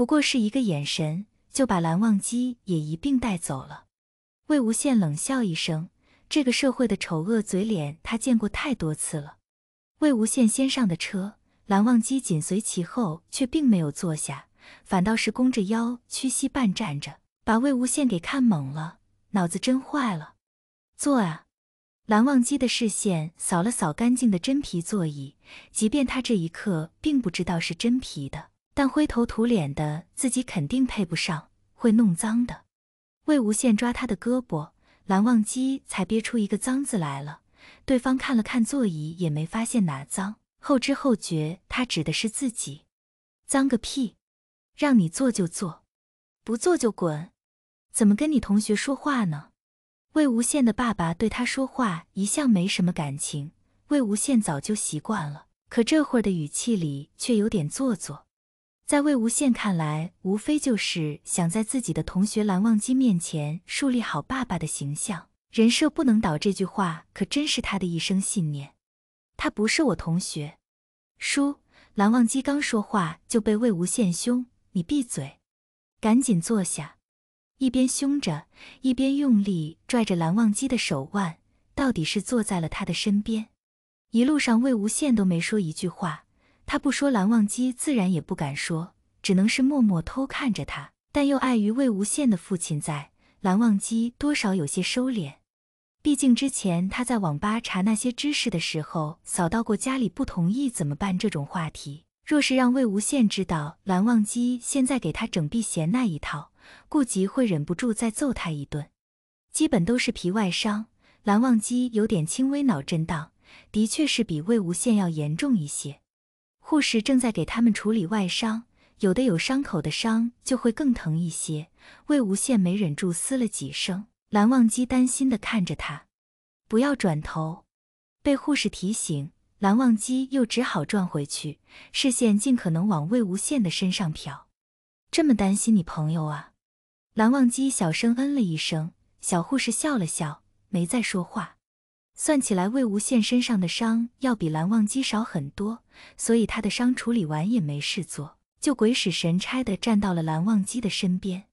不过是一个眼神，就把蓝忘机也一并带走了。魏无羡冷笑一声，这个社会的丑恶嘴脸，他见过太多次了。魏无羡先上的车，蓝忘机紧随其后，却并没有坐下，反倒是弓着腰，屈膝半站着，把魏无羡给看懵了。脑子真坏了，坐啊！蓝忘机的视线扫了扫干净的真皮座椅，即便他这一刻并不知道是真皮的。但灰头土脸的自己肯定配不上，会弄脏的。魏无羡抓他的胳膊，蓝忘机才憋出一个脏字来了。对方看了看座椅，也没发现哪脏。后知后觉，他指的是自己，脏个屁！让你坐就坐，不坐就滚！怎么跟你同学说话呢？魏无羡的爸爸对他说话一向没什么感情，魏无羡早就习惯了。可这会儿的语气里却有点做作。在魏无羡看来，无非就是想在自己的同学蓝忘机面前树立好爸爸的形象，人设不能倒。这句话可真是他的一生信念。他不是我同学，叔！蓝忘机刚说话就被魏无羡凶：“你闭嘴，赶紧坐下！”一边凶着，一边用力拽着蓝忘机的手腕，到底是坐在了他的身边。一路上，魏无羡都没说一句话。他不说，蓝忘机自然也不敢说，只能是默默偷看着他，但又碍于魏无羡的父亲在，蓝忘机多少有些收敛。毕竟之前他在网吧查那些知识的时候，扫到过家里不同意怎么办这种话题。若是让魏无羡知道蓝忘机现在给他整避嫌那一套，顾及会忍不住再揍他一顿。基本都是皮外伤，蓝忘机有点轻微脑震荡，的确是比魏无羡要严重一些。护士正在给他们处理外伤，有的有伤口的伤就会更疼一些。魏无羡没忍住嘶了几声，蓝忘机担心地看着他，不要转头。被护士提醒，蓝忘机又只好转回去，视线尽可能往魏无羡的身上瞟。这么担心你朋友啊？蓝忘机小声嗯了一声。小护士笑了笑，没再说话。算起来，魏无羡身上的伤要比蓝忘机少很多，所以他的伤处理完也没事做，就鬼使神差地站到了蓝忘机的身边。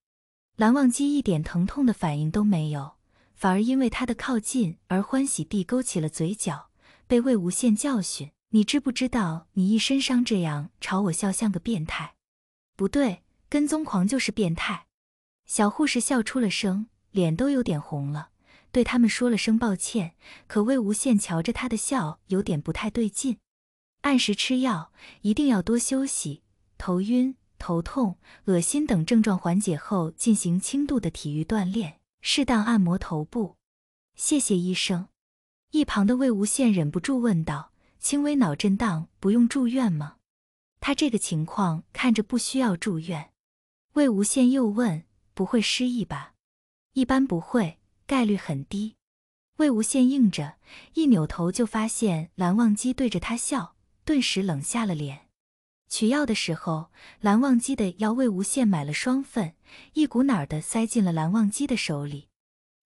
蓝忘机一点疼痛的反应都没有，反而因为他的靠近而欢喜地勾起了嘴角。被魏无羡教训：“你知不知道，你一身伤这样朝我笑，像个变态？不对，跟踪狂就是变态。”小护士笑出了声，脸都有点红了。对他们说了声抱歉，可魏无羡瞧着他的笑有点不太对劲。按时吃药，一定要多休息。头晕、头痛、恶心等症状缓解后，进行轻度的体育锻炼，适当按摩头部。谢谢医生。一旁的魏无羡忍不住问道：“轻微脑震荡不用住院吗？”他这个情况看着不需要住院。魏无羡又问：“不会失忆吧？”“一般不会。”概率很低，魏无羡应着，一扭头就发现蓝忘机对着他笑，顿时冷下了脸。取药的时候，蓝忘机的药魏无羡买了双份，一股脑的塞进了蓝忘机的手里。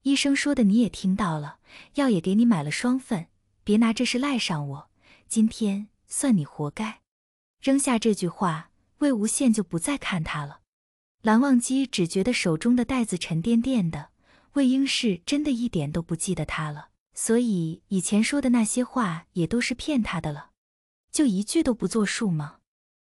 医生说的你也听到了，药也给你买了双份，别拿这事赖上我。今天算你活该。扔下这句话，魏无羡就不再看他了。蓝忘机只觉得手中的袋子沉甸甸的。魏婴是真的，一点都不记得他了，所以以前说的那些话也都是骗他的了，就一句都不作数吗？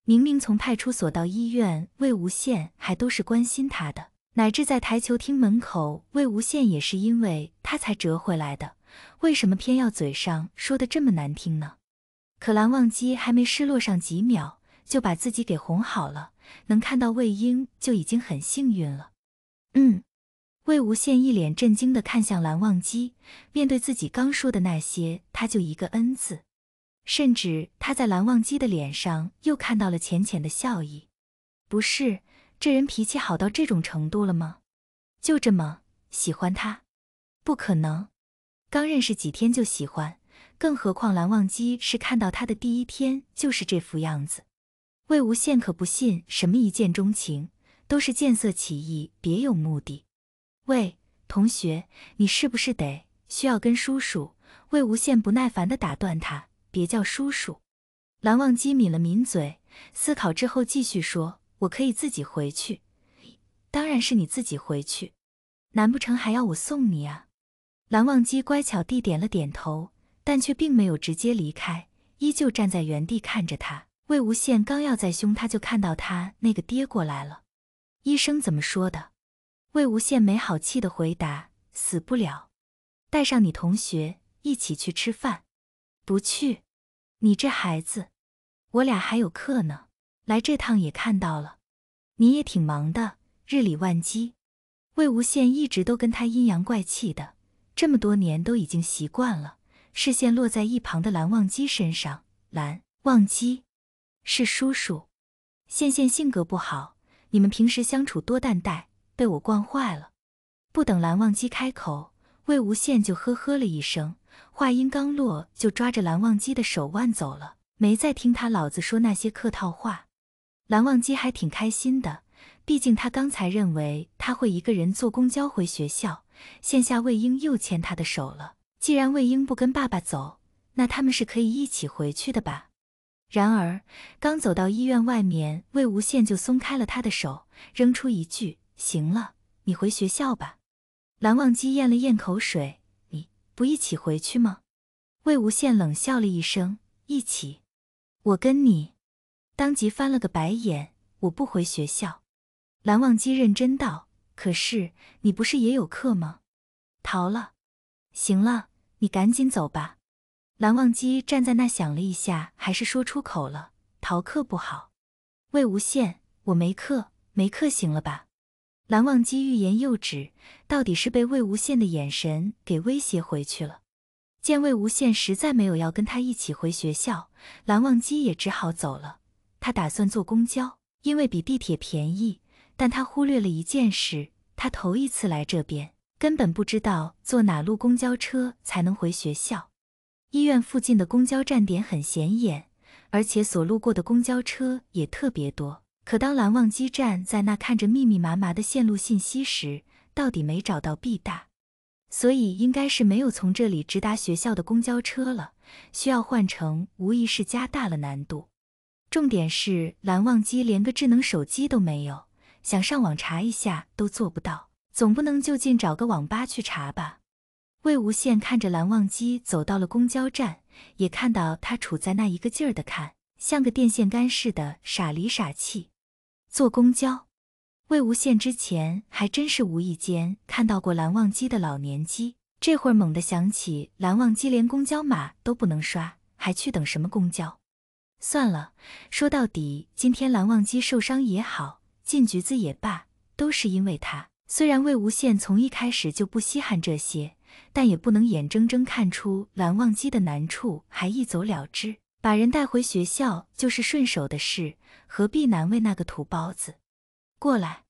明明从派出所到医院，魏无羡还都是关心他的，乃至在台球厅门口，魏无羡也是因为他才折回来的，为什么偏要嘴上说的这么难听呢？可蓝忘机还没失落上几秒，就把自己给哄好了，能看到魏婴就已经很幸运了。嗯。魏无羡一脸震惊地看向蓝忘机，面对自己刚说的那些，他就一个恩字，甚至他在蓝忘机的脸上又看到了浅浅的笑意。不是，这人脾气好到这种程度了吗？就这么喜欢他？不可能，刚认识几天就喜欢，更何况蓝忘机是看到他的第一天就是这副样子。魏无羡可不信什么一见钟情，都是见色起意，别有目的。喂，同学，你是不是得需要跟叔叔？魏无羡不耐烦地打断他，别叫叔叔。蓝忘机抿了抿嘴，思考之后继续说：“我可以自己回去。”当然是你自己回去，难不成还要我送你啊？蓝忘机乖巧地点了点头，但却并没有直接离开，依旧站在原地看着他。魏无羡刚要再凶他，就看到他那个爹过来了。医生怎么说的？魏无羡没好气的回答：“死不了，带上你同学一起去吃饭。不去，你这孩子，我俩还有课呢。来这趟也看到了，你也挺忙的，日理万机。”魏无羡一直都跟他阴阳怪气的，这么多年都已经习惯了。视线落在一旁的蓝忘机身上，蓝忘机是叔叔。羡羡性格不好，你们平时相处多担待。被我惯坏了，不等蓝忘机开口，魏无羡就呵呵了一声，话音刚落，就抓着蓝忘机的手腕走了，没再听他老子说那些客套话。蓝忘机还挺开心的，毕竟他刚才认为他会一个人坐公交回学校，现下魏婴又牵他的手了。既然魏婴不跟爸爸走，那他们是可以一起回去的吧？然而，刚走到医院外面，魏无羡就松开了他的手，扔出一句。行了，你回学校吧。蓝忘机咽了咽口水，你不一起回去吗？魏无羡冷笑了一声：“一起，我跟你。”当即翻了个白眼：“我不回学校。”蓝忘机认真道：“可是你不是也有课吗？”逃了。行了，你赶紧走吧。蓝忘机站在那想了一下，还是说出口了：“逃课不好。”魏无羡：“我没课，没课行了吧？”蓝忘机欲言又止，到底是被魏无羡的眼神给威胁回去了。见魏无羡实在没有要跟他一起回学校，蓝忘机也只好走了。他打算坐公交，因为比地铁便宜。但他忽略了一件事，他头一次来这边，根本不知道坐哪路公交车才能回学校。医院附近的公交站点很显眼，而且所路过的公交车也特别多。可当蓝忘机站在那看着密密麻麻的线路信息时，到底没找到 B 大，所以应该是没有从这里直达学校的公交车了，需要换乘，无疑是加大了难度。重点是蓝忘机连个智能手机都没有，想上网查一下都做不到，总不能就近找个网吧去查吧？魏无羡看着蓝忘机走到了公交站，也看到他杵在那一个劲儿的看，像个电线杆似的傻里傻气。坐公交，魏无羡之前还真是无意间看到过蓝忘机的老年机，这会儿猛地想起蓝忘机连公交码都不能刷，还去等什么公交？算了，说到底，今天蓝忘机受伤也好，进局子也罢，都是因为他。虽然魏无羡从一开始就不稀罕这些，但也不能眼睁睁看出蓝忘机的难处，还一走了之。把人带回学校就是顺手的事，何必难为那个土包子？过来。